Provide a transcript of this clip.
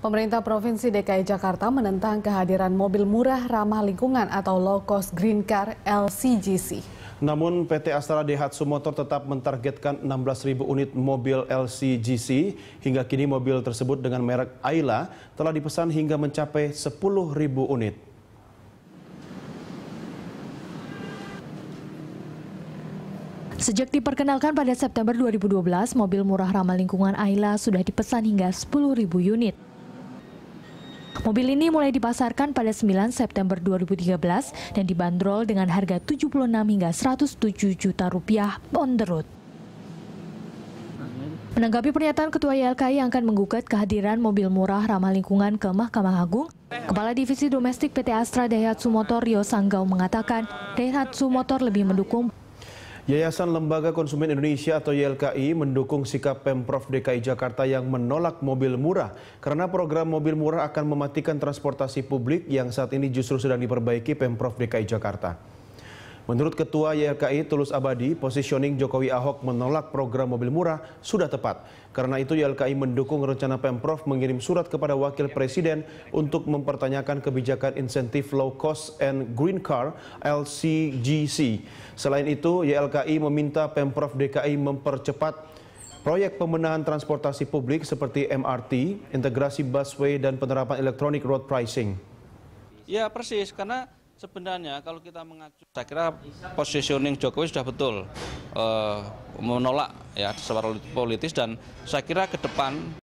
Pemerintah Provinsi DKI Jakarta menentang kehadiran mobil murah ramah lingkungan atau low cost green car LCGC. Namun PT Astara Daihatsu Motor tetap mentargetkan 16.000 unit mobil LCGC. Hingga kini mobil tersebut dengan merek Ayla telah dipesan hingga mencapai 10.000 unit. Sejak diperkenalkan pada September 2012, mobil murah ramah lingkungan Ayla sudah dipesan hingga 10.000 unit. Mobil ini mulai dipasarkan pada 9 September 2013 dan dibanderol dengan harga 76 hingga 107 juta rupiah on the road. Menanggapi pernyataan Ketua YLKI yang akan menggugat kehadiran mobil murah ramah lingkungan ke Mahkamah Agung, Kepala Divisi Domestik PT Astra Daihatsu Motor Rio Sanggau mengatakan Daihatsu Motor lebih mendukung Yayasan Lembaga Konsumen Indonesia atau YLKI mendukung sikap Pemprov DKI Jakarta yang menolak mobil murah karena program mobil murah akan mematikan transportasi publik yang saat ini justru sedang diperbaiki Pemprov DKI Jakarta. Menurut Ketua YLKI Tulus Abadi, positioning Jokowi Ahok menolak program mobil murah sudah tepat. Karena itu YLKI mendukung rencana Pemprov mengirim surat kepada Wakil Presiden untuk mempertanyakan kebijakan insentif low cost and green car LCGC. Selain itu, YLKI meminta Pemprov DKI mempercepat Proyek pemenahan transportasi publik seperti MRT, integrasi busway, dan penerapan electronic road pricing. Ya persis, karena Sebenarnya kalau kita mengacu, saya kira positioning Jokowi sudah betul uh, menolak ya secara politis dan saya kira ke depan